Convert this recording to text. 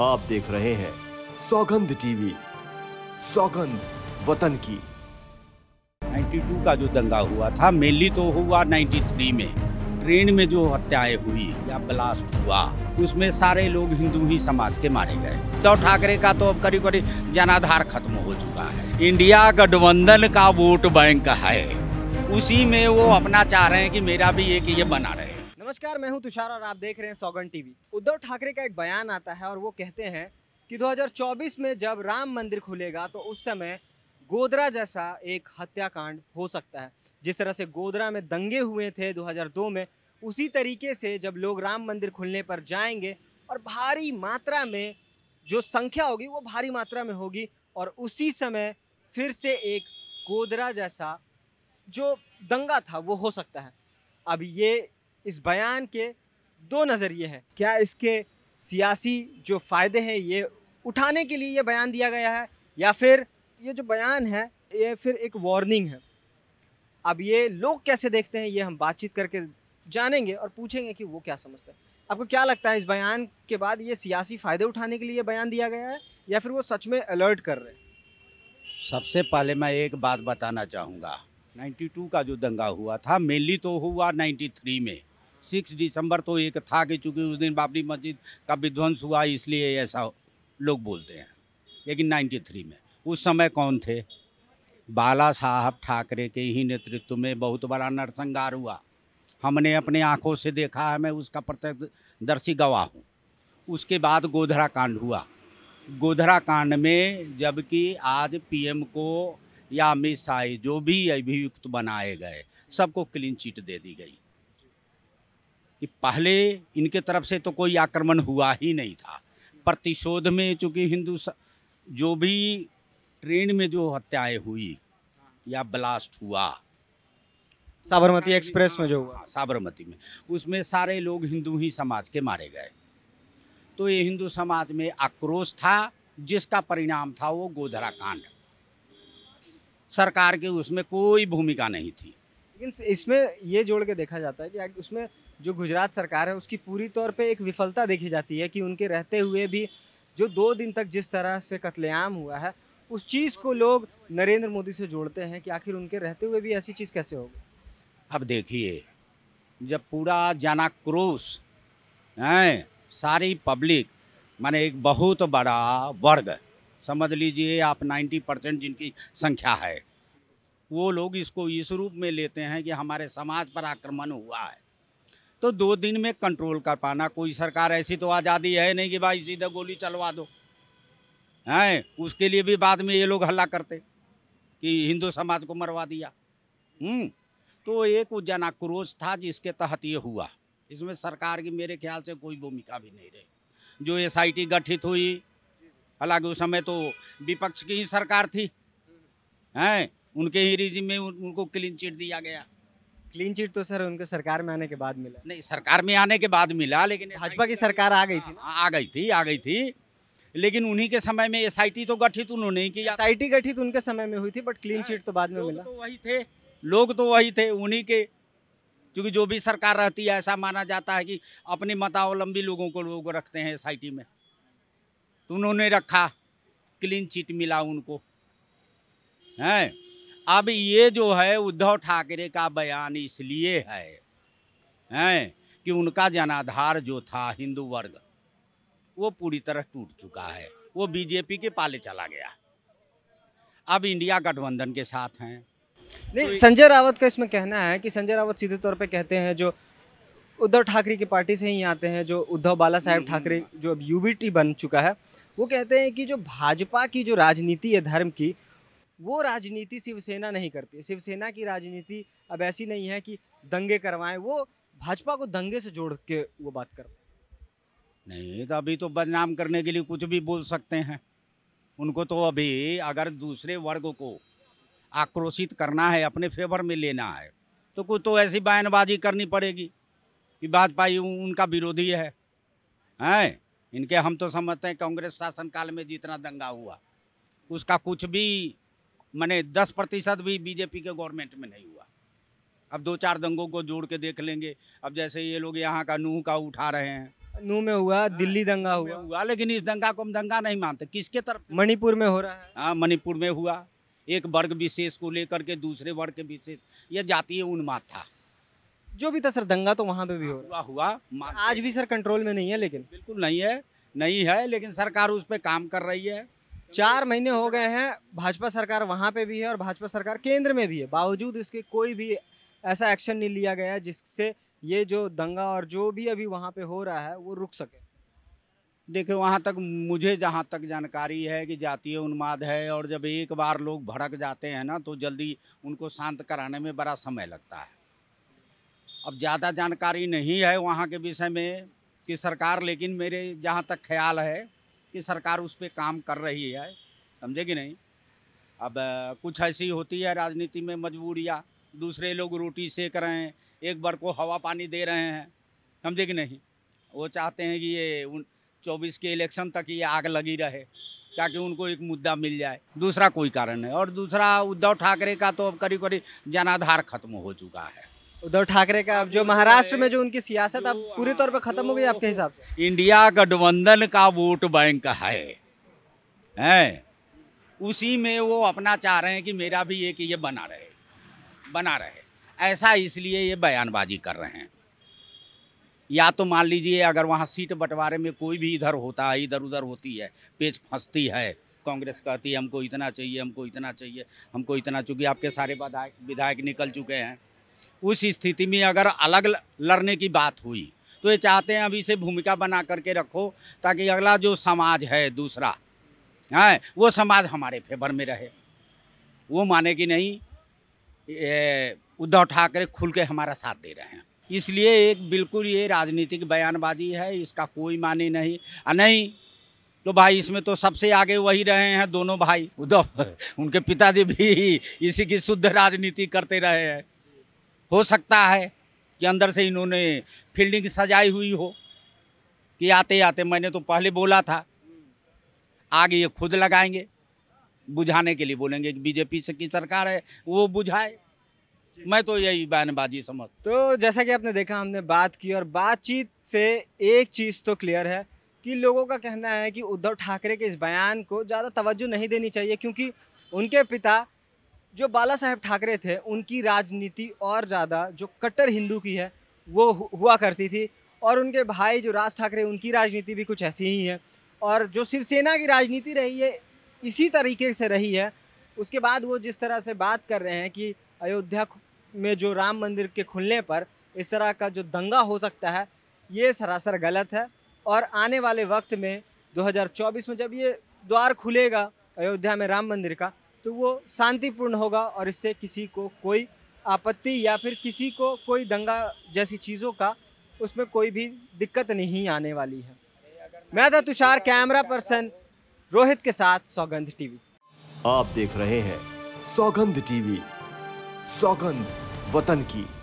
आप देख रहे हैं सौगंध टीवी सौगंध वतन की 92 का जो दंगा हुआ था मेनली तो हुआ 93 में ट्रेन में जो हत्याएं हुई या ब्लास्ट हुआ उसमें सारे लोग हिंदू ही समाज के मारे गए उद्धव तो ठाकरे का तो अब करीब करीब जनाधार खत्म हो चुका है इंडिया गठबंधन का वोट बैंक है उसी में वो अपना चाह रहे हैं कि मेरा भी एक ये बना रहे नमस्कार मैं हूं तुषार और आप देख रहे हैं सौगन टीवी उद्धव ठाकरे का एक बयान आता है और वो कहते हैं कि 2024 में जब राम मंदिर खुलेगा तो उस समय गोदरा जैसा एक हत्याकांड हो सकता है जिस तरह से गोदरा में दंगे हुए थे 2002 में उसी तरीके से जब लोग राम मंदिर खुलने पर जाएंगे और भारी मात्रा में जो संख्या होगी वो भारी मात्रा में होगी और उसी समय फिर से एक गोदरा जैसा जो दंगा था वो हो सकता है अब ये इस बयान के दो नज़रिए हैं क्या इसके सियासी जो फ़ायदे हैं ये उठाने के लिए ये बयान दिया गया है या फिर ये जो बयान है ये फिर एक वार्निंग है अब ये लोग कैसे देखते हैं ये हम बातचीत करके जानेंगे और पूछेंगे कि वो क्या समझते हैं आपको क्या लगता है इस बयान के बाद ये सियासी फ़ायदे उठाने के लिए बयान दिया गया है या फिर वो सच में अलर्ट कर रहे हैं सबसे पहले मैं एक बात बताना चाहूँगा 92 का जो दंगा हुआ था मेनली तो हुआ 93 में सिक्स दिसंबर तो एक था कि चूँकि उस दिन बाबरी मस्जिद का विध्वंस हुआ इसलिए ऐसा लोग बोलते हैं लेकिन 93 में उस समय कौन थे बाला साहब ठाकरे के ही नेतृत्व में बहुत बड़ा नरसंहार हुआ हमने अपने आँखों से देखा है मैं उसका प्रत्यक्षदर्शी गवाह हूँ उसके बाद गोधरा कांड हुआ गोधरा कांड में जबकि आज पीएम को या अमित शाह जो भी अभियुक्त बनाए गए सबको क्लीन चिट दे दी गई कि पहले इनके तरफ से तो कोई आक्रमण हुआ ही नहीं था प्रतिशोध में चूँकि हिंदू जो भी ट्रेन में जो हत्याएं हुई या ब्लास्ट हुआ साबरमती एक्सप्रेस में जो हुआ हाँ, साबरमती में उसमें सारे लोग हिंदू ही समाज के मारे गए तो ये हिंदू समाज में आक्रोश था जिसका परिणाम था वो गोधरा कांड सरकार की उसमें कोई भूमिका नहीं थी लेकिन इसमें ये जोड़ के देखा जाता है कि उसमें जो गुजरात सरकार है उसकी पूरी तौर पे एक विफलता देखी जाती है कि उनके रहते हुए भी जो दो दिन तक जिस तरह से कत्लेआम हुआ है उस चीज़ को लोग नरेंद्र मोदी से जोड़ते हैं कि आखिर उनके रहते हुए भी ऐसी चीज़ कैसे होगी अब देखिए जब पूरा जाना क्रोश हैं सारी पब्लिक माने एक बहुत बड़ा वर्ग समझ लीजिए आप 90 परसेंट जिनकी संख्या है वो लोग इसको इस रूप में लेते हैं कि हमारे समाज पर आक्रमण हुआ है तो दो दिन में कंट्रोल कर पाना कोई सरकार ऐसी तो आज़ादी है नहीं कि भाई सीधा गोली चलवा दो हैं उसके लिए भी बाद में ये लोग हल्ला करते कि हिंदू समाज को मरवा दिया हम्म? तो एक जन आक्रोश था जिसके तहत ये हुआ इसमें सरकार की मेरे ख्याल से कोई भूमिका भी नहीं रही जो एस गठित हुई हालांकि उस समय तो विपक्ष की ही सरकार थी हैं उनके ही रिजिम में उनको क्लीन चिट दिया गया क्लीन चिट तो सर उनको सरकार में आने के बाद मिला नहीं सरकार में आने के बाद मिला लेकिन भाजपा की सरकार आ गई थी आ गई थी आ गई थी लेकिन उन्हीं के समय में एस तो गठित उन्होंने ही की एस गठित उनके समय में हुई थी बट क्लीन चिट तो बाद में मिला तो वही थे लोग तो वही थे उन्हीं के क्योंकि जो भी सरकार रहती है ऐसा माना जाता है कि अपने मतावलंबी लोगों को लोग रखते हैं एस में तो उन्होंने रखा क्लीन चिट मिला उनको हैं अब ये जो है उद्धव ठाकरे का बयान इसलिए है हैं कि उनका जनाधार जो था हिंदू वर्ग वो पूरी तरह टूट चुका है वो बीजेपी के पाले चला गया अब इंडिया गठबंधन के साथ हैं नहीं तो संजय रावत का इसमें कहना है कि संजय रावत सीधे तौर पे कहते हैं जो उद्धव ठाकरे की पार्टी से ही आते हैं जो उद्धव बाला साहेब हम्म, ठाकरे हम्म। जो अब यूबीटी बन चुका है वो कहते हैं कि जो भाजपा की जो राजनीति है धर्म की वो राजनीति शिवसेना नहीं करती शिवसेना की राजनीति अब ऐसी नहीं है कि दंगे करवाएं वो भाजपा को दंगे से जोड़ के वो बात कर नहीं तो अभी तो बदनाम करने के लिए कुछ भी बोल सकते हैं उनको तो अभी अगर दूसरे वर्ग को आक्रोशित करना है अपने फेवर में लेना है तो कुछ तो ऐसी बयानबाजी करनी पड़ेगी कि भाजपा उनका विरोधी है हैं इनके हम तो समझते हैं कांग्रेस शासनकाल में जितना दंगा हुआ उसका कुछ भी मैंने दस प्रतिशत भी बीजेपी के गवर्नमेंट में नहीं हुआ अब दो चार दंगों को जोड़ के देख लेंगे अब जैसे ये लोग यहाँ का नूह का उठा रहे हैं नूह में हुआ हाँ, दिल्ली दंगा हुआ हुआ लेकिन इस दंगा को हम दंगा नहीं मानते किसके तरफ मणिपुर में हो रहा है हाँ मणिपुर में हुआ एक वर्ग विशेष को लेकर के दूसरे वर्ग के विशेष यह जातीय उन्माद था जो भी था सर दंगा तो वहाँ पे भी हो हुआ, हुआ आज भी सर कंट्रोल में नहीं है लेकिन बिल्कुल नहीं है नहीं है लेकिन सरकार उस पर काम कर रही है चार महीने हो गए हैं भाजपा सरकार वहाँ पे भी है और भाजपा सरकार केंद्र में भी है बावजूद इसके कोई भी ऐसा एक्शन नहीं लिया गया है जिससे ये जो दंगा और जो भी अभी वहाँ पे हो रहा है वो रुक सके देखिए वहाँ तक मुझे जहाँ तक जानकारी है कि जातीय उन्माद है और जब एक बार लोग भड़क जाते हैं ना तो जल्दी उनको शांत कराने में बड़ा समय लगता है अब ज़्यादा जानकारी नहीं है वहाँ के विषय में कि सरकार लेकिन मेरे जहाँ तक ख्याल है कि सरकार उस पर काम कर रही है समझे कि नहीं अब कुछ ऐसी होती है राजनीति में मजबूरियाँ दूसरे लोग रोटी सेक रहे हैं एक बार को हवा पानी दे रहे हैं समझे कि नहीं वो चाहते हैं कि ये उन चौबीस के इलेक्शन तक ये आग लगी रहे ताकि उनको एक मुद्दा मिल जाए दूसरा कोई कारण है और दूसरा उद्धव ठाकरे का तो अब करीब करीब जनाधार खत्म हो चुका है उद्धव ठाकरे का अब जो महाराष्ट्र में जो उनकी सियासत अब पूरे तौर पर खत्म हो गई आपके हिसाब से इंडिया गठबंधन का वोट बैंक है हैं उसी में वो अपना चाह रहे हैं कि मेरा भी एक ये बना रहे बना रहे ऐसा इसलिए ये बयानबाजी कर रहे हैं या तो मान लीजिए अगर वहाँ सीट बंटवारे में कोई भी इधर होता है इधर उधर होती है पेच फंसती है कांग्रेस कहती है हमको इतना चाहिए हमको इतना चाहिए हमको इतना चूँकि आपके सारे विधायक निकल चुके हैं उस स्थिति में अगर अलग लड़ने की बात हुई तो ये चाहते हैं अभी से भूमिका बना करके रखो ताकि अगला जो समाज है दूसरा है वो समाज हमारे फेवर में रहे वो माने कि नहीं उद्धव ठाकरे खुल के हमारा साथ दे रहे हैं इसलिए एक बिल्कुल ये राजनीतिक बयानबाजी है इसका कोई माने नहीं आ नहीं तो भाई इसमें तो सबसे आगे वही रहे हैं दोनों भाई उद्धव उनके पिताजी भी इसी की शुद्ध राजनीति करते रहे हैं हो सकता है कि अंदर से इन्होंने फील्डिंग सजाई हुई हो कि आते आते मैंने तो पहले बोला था आगे ये खुद लगाएंगे बुझाने के लिए बोलेंगे कि बीजेपी से की सरकार है वो बुझाए मैं तो यही बयानबाजी समझ तो जैसा कि आपने देखा हमने बात की और बातचीत से एक चीज़ तो क्लियर है कि लोगों का कहना है कि उद्धव ठाकरे के इस बयान को ज़्यादा तवज्जो नहीं देनी चाहिए क्योंकि उनके पिता जो बाला साहेब ठाकरे थे उनकी राजनीति और ज़्यादा जो कट्टर हिंदू की है वो हुआ करती थी और उनके भाई जो राज ठाकरे उनकी राजनीति भी कुछ ऐसी ही है और जो शिवसेना की राजनीति रही है इसी तरीके से रही है उसके बाद वो जिस तरह से बात कर रहे हैं कि अयोध्या में जो राम मंदिर के खुलने पर इस तरह का जो दंगा हो सकता है ये सरासर गलत है और आने वाले वक्त में 2024 में जब ये द्वार खुलेगा अयोध्या में राम मंदिर का तो वो शांतिपूर्ण होगा और इससे किसी को कोई आपत्ति या फिर किसी को कोई दंगा जैसी चीज़ों का उसमें कोई भी दिक्कत नहीं आने वाली है मैं था तुषार कैमरा पर्सन रोहित के साथ सौगंध टीवी आप देख रहे हैं सौगंध टीवी सौगंध वतन की